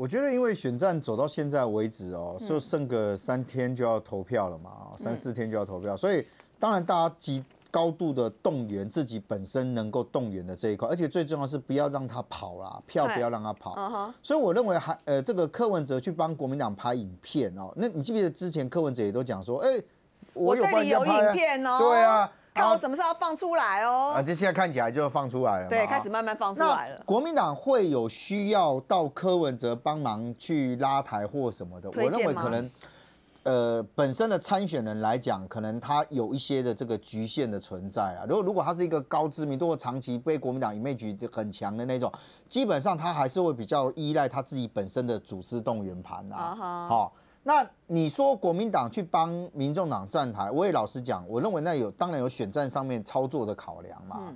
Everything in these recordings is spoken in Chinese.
我觉得，因为选战走到现在为止哦，就剩个三天就要投票了嘛，三四天就要投票，所以当然大家极高度的动员自己本身能够动员的这一块，而且最重要是不要让他跑啦，票，不要让他跑。所以我认为还呃，这个柯文哲去帮国民党拍影片哦，那你记不记得之前柯文哲也都讲说，哎，我这里有影片哦，对啊。看我什么时候放出来哦！啊，这现在看起来就要放出来了，对，开始慢慢放出来了。国民党会有需要到柯文哲帮忙去拉台或什么的？我认为可能，呃，本身的参选人来讲，可能他有一些的这个局限的存在啊。如果如果他是一个高知名度、长期被国民党以迷局很强的那种，基本上他还是会比较依赖他自己本身的组织动员盘啊。好好。那你说国民党去帮民众党站台，我也老实讲，我认为那有当然有选战上面操作的考量嘛。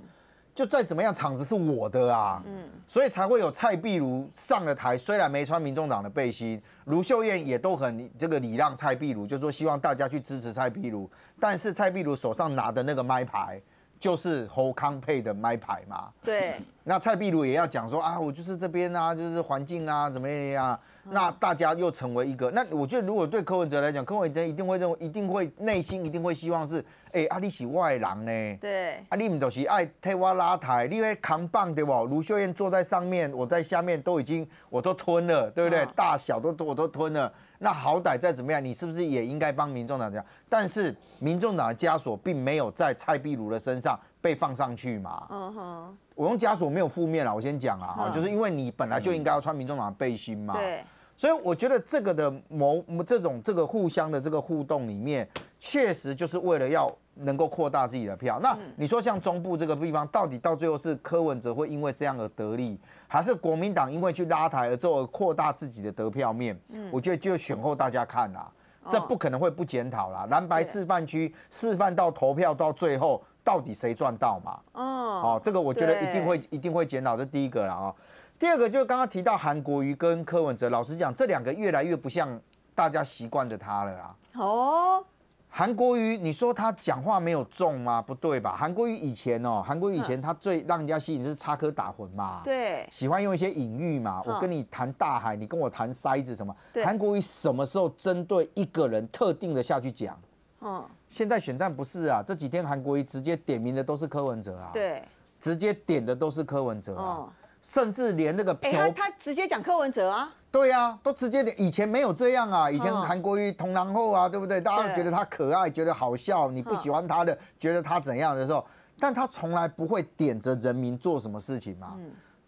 就再怎么样，场子是我的啊，所以才会有蔡壁如上了台，虽然没穿民众党的背心，卢秀燕也都很这个礼让蔡壁如，就说希望大家去支持蔡壁如。但是蔡壁如手上拿的那个麦牌就是侯康配的麦牌嘛，对。那蔡壁如也要讲说啊，我就是这边啊，就是环境啊，怎么样？那大家又成为一个，那我觉得如果对柯文哲来讲，柯文哲一定会认为，一定会内心一定会希望是，哎，阿你是外人呢，对，阿你唔都是爱台湾拉台，你喺扛棒对不？卢秀燕坐在上面，我在下面都已经我都吞了，对不对？大小都都我都吞了，那好歹再怎么样，你是不是也应该帮民众党讲？但是民众党的枷锁并没有在蔡壁如的身上被放上去嘛，嗯哼，我用枷锁没有负面啦，我先讲啊，就是因为你本来就应该要穿民众党的背心嘛，对。所以我觉得这个的某这种这个互相的这个互动里面，确实就是为了要能够扩大自己的票。那你说像中部这个地方，到底到最后是柯文哲会因为这样而得利，还是国民党因为去拉台而最后扩大自己的得票面？嗯，我觉得就选后大家看啦，这不可能会不检讨啦。蓝白示范区示范到投票到最后，到底谁赚到嘛？哦，好，这个我觉得一定会一定会检讨，这第一个了啊。第二个就是刚刚提到韩国瑜跟柯文哲，老实讲，这两个越来越不像大家习惯的他了啦。哦，韩国瑜，你说他讲话没有重吗？不对吧？韩国瑜以前哦，韩国瑜以前他最让人家吸引是插科打诨嘛，对，喜欢用一些隐喻嘛。我跟你谈大海，你跟我谈塞子什么？韩国瑜什么时候针对一个人特定的下去讲？哦，现在选战不是啊，这几天韩国瑜直接点名的都是柯文哲啊，对，直接点的都是柯文哲啊。甚至连那个朴，他直接讲柯文哲啊，对啊，都直接点。以前没有这样啊，以前韩国瑜同狼后啊，对不对？大家觉得他可爱，觉得好笑，你不喜欢他的，觉得他怎样的时候，但他从来不会点着人民做什么事情嘛。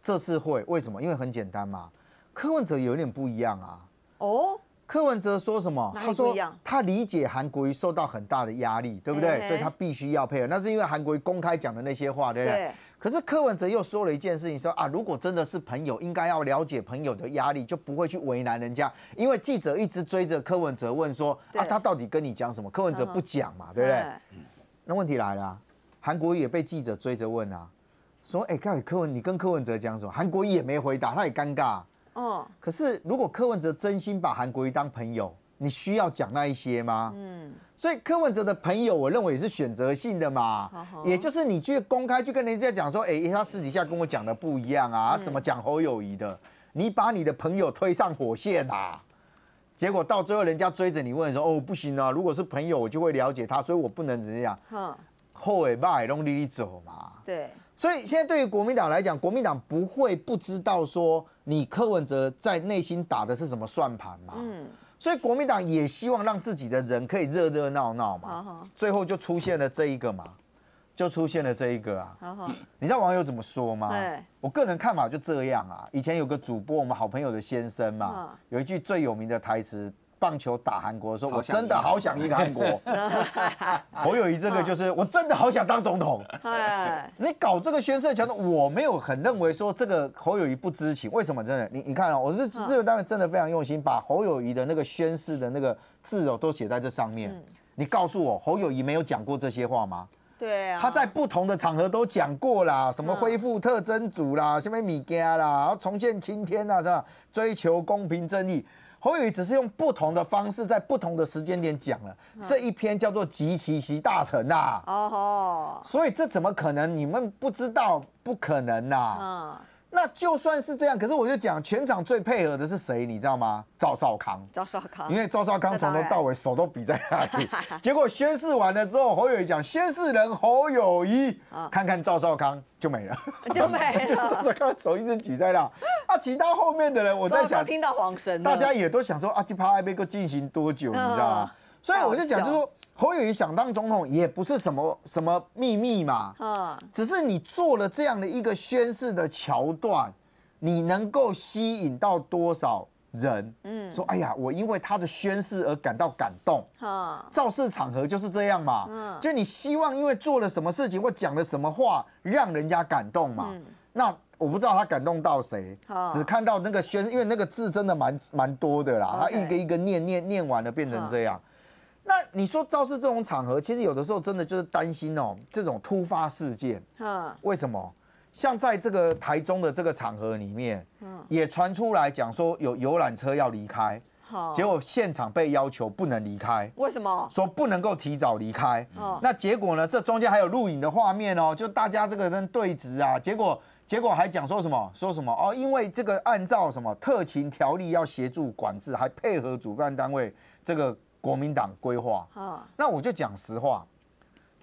这次会为什么？因为很简单嘛，柯文哲有点不一样啊。哦，柯文哲说什么？他说他理解韩国瑜受到很大的压力，对不对？所以他必须要配合。那是因为韩国瑜公开讲的那些话，对不对？可是柯文哲又说了一件事情，说啊，如果真的是朋友，应该要了解朋友的压力，就不会去为难人家。因为记者一直追着柯文哲问说啊，他到底跟你讲什么？柯文哲不讲嘛，对不对？那问题来了，韩国瑜也被记者追着问啊，说哎，柯文，你跟柯文哲讲什么？韩国瑜也没回答，他也尴尬。哦，可是如果柯文哲真心把韩国瑜当朋友。你需要讲那一些吗？嗯，所以柯文哲的朋友，我认为也是选择性的嘛。也就是你去公开去跟人家讲说，哎，他私底下跟我讲的不一样啊，怎么讲侯友谊的？你把你的朋友推上火线呐，结果到最后人家追着你问说，哦，不行啊，如果是朋友，我就会了解他，所以我不能怎样。哼，后尾把海东离走嘛。对，所以现在对于国民党来讲，国民党不会不知道说你柯文哲在内心打的是什么算盘嘛。嗯。所以国民党也希望让自己的人可以热热闹闹嘛，最后就出现了这一个嘛，就出现了这一个啊。你知道网友怎么说吗？我个人看法就这样啊。以前有个主播，我们好朋友的先生嘛，有一句最有名的台词。棒球打韩国的时候，我真的好想赢韩国。侯友谊这个就是，我真的好想当总统。你搞这个宣誓桥的，我没有很认为说这个侯友谊不知情。为什么？真的，你你看哦，我是自由单位，真的非常用心，把侯友谊的那个宣誓的那个字哦都写在这上面。你告诉我，侯友谊没有讲过这些话吗？对啊。他在不同的场合都讲过啦，什么恢复特征组啦，什么米加啦，然后重建青天啊，是吧？追求公平正义。侯宇只是用不同的方式，在不同的时间点讲了这一篇，叫做《集齐习大成》呐。哦，所以这怎么可能？你们不知道，不可能呐。那就算是这样，可是我就讲全场最配合的是谁，你知道吗？赵少康。赵少康。因为赵少康从头到尾手都比在那里。结果宣誓完了之后，侯友谊讲宣誓人侯友谊，看看赵少康就没了。就没了。就赵少康手一直举在那。啊，其他后面的人，我在想听到黄大家也都想说啊，这趴没够进行多久，你知道吗？所以我就讲就说。侯友谊想当总统也不是什么什么秘密嘛，嗯，只是你做了这样的一个宣誓的桥段，你能够吸引到多少人？嗯，说哎呀，我因为他的宣誓而感到感动。啊，造势场合就是这样嘛，就你希望因为做了什么事情或讲了什么话让人家感动嘛。那我不知道他感动到谁，只看到那个宣，因为那个字真的蛮蛮多的啦，他一个一个念念念完了变成这样。那你说，造势这种场合，其实有的时候真的就是担心哦，这种突发事件。嗯，为什么？像在这个台中的这个场合里面，嗯，也传出来讲说有游览车要离开，好，结果现场被要求不能离开。为什么？说不能够提早离开。哦，那结果呢？这中间还有录影的画面哦，就大家这个人对峙啊，结果结果还讲说什么？说什么？哦，因为这个按照什么特勤条例要协助管制，还配合主办单位这个。国民党规划，那我就讲实话，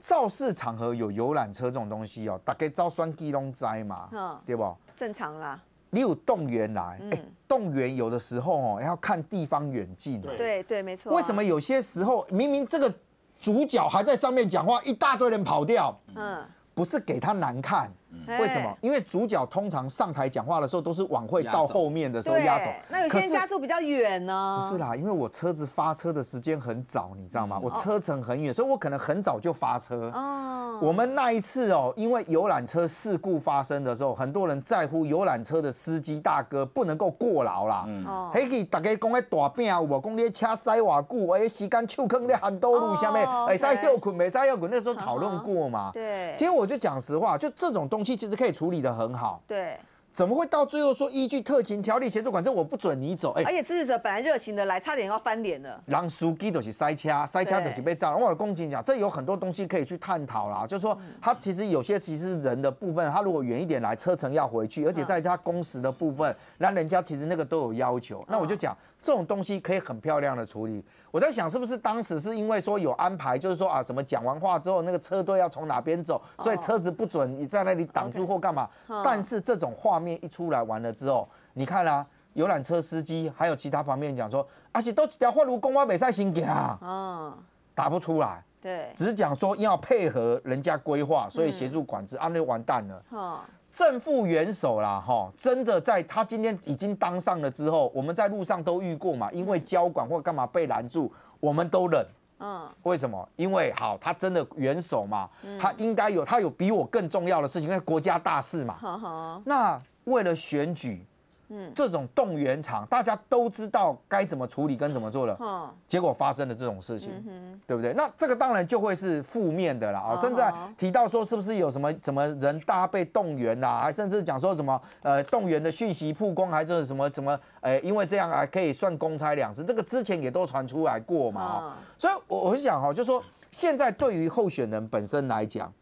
造势场合有游览车这种东西哦，大概招双机龙灾嘛，对不？正常啦，你有动员来，哎，动员有的时候哦要看地方远近的，对对，没错。为什么有些时候明明这个主角还在上面讲话，一大堆人跑掉？嗯，不是给他难看。为什么？因为主角通常上台讲话的时候，都是晚会到后面的时候压走。那有些下车比较远呢？不是啦，因为我车子发车的时间很早，你知道吗？我车程很远，所以我可能很早就发车。哦。我们那一次哦，因为游览车事故发生的时候，很多人在乎游览车的司机大哥不能够过劳啦。哦。还去大家讲咧大病啊，我讲咧车塞瓦古，哎，时间抽坑在喊道路下面，哎，塞要滚没塞要滚，那时候讨论过嘛。对。其实我就讲实话，就这种东。其实可以处理得很好。对。怎么会到最后说依据特勤条例协助管制，我不准你走？哎，而且支持者本来热情的来，差点要翻脸了。让书记都是塞车，塞车等于被占。我的公警讲，这有很多东西可以去探讨啦。就是说，他其实有些其实人的部分，他如果远一点来，车程要回去，而且在他工时的部分，那人家其实那个都有要求。那我就讲，这种东西可以很漂亮的处理。我在想，是不是当时是因为说有安排，就是说啊，什么讲完话之后，那个车队要从哪边走，所以车子不准你在那里挡住或干嘛？但是这种画。面一出来完了之后，你看啦，游览车司机还有其他旁边讲说，啊是都几条花路公安比赛行行啊，嗯，打不出来，对，只讲说要配合人家规划，所以协助管制，啊，那完蛋了，哈，正副元首啦，哈，真的在他今天已经当上了之后，我们在路上都遇过嘛，因为交管或干嘛被拦住，我们都忍，嗯，为什么？因为好，他真的元首嘛，他应该有他有比我更重要的事情，因为国家大事嘛，好好那。为了选举，嗯，这种动员场，大家都知道该怎么处理跟怎么做了，结果发生了这种事情，对不对？那这个当然就会是负面的了啊！甚至提到说，是不是有什么什么人大被动员啊，甚至讲说什么呃动员的讯息曝光，还是什么什么？呃，因为这样还可以算公差两次，这个之前也都传出来过嘛。所以，我我就想哈，就是说现在对于候选人本身来讲。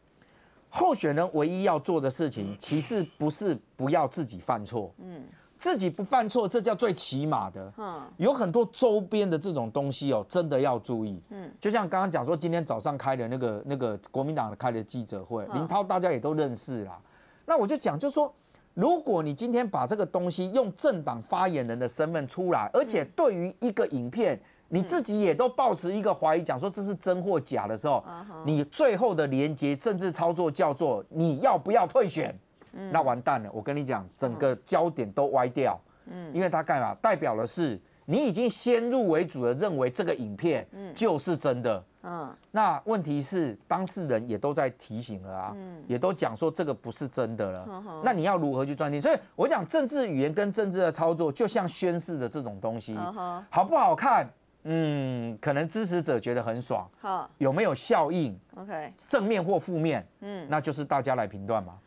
候选人唯一要做的事情，其实不是不要自己犯错，嗯，自己不犯错，这叫最起码的。嗯，有很多周边的这种东西哦，真的要注意。嗯，就像刚刚讲说，今天早上开的那个那个国民党的开的记者会，林涛大家也都认识啦。那我就讲，就说如果你今天把这个东西用政党发言人的身份出来，而且对于一个影片。你自己也都抱持一个怀疑，讲说这是真或假的时候，你最后的连接政治操作叫做你要不要退选？那完蛋了，我跟你讲，整个焦点都歪掉。嗯，因为他干嘛？代表的是你已经先入为主的认为这个影片就是真的。嗯，那问题是当事人也都在提醒了啊，也都讲说这个不是真的了。那你要如何去钻进？所以我讲政治语言跟政治的操作，就像宣誓的这种东西，好不好看？嗯，可能支持者觉得很爽。好，有没有效应？OK，正面或负面？嗯，那就是大家来评断嘛。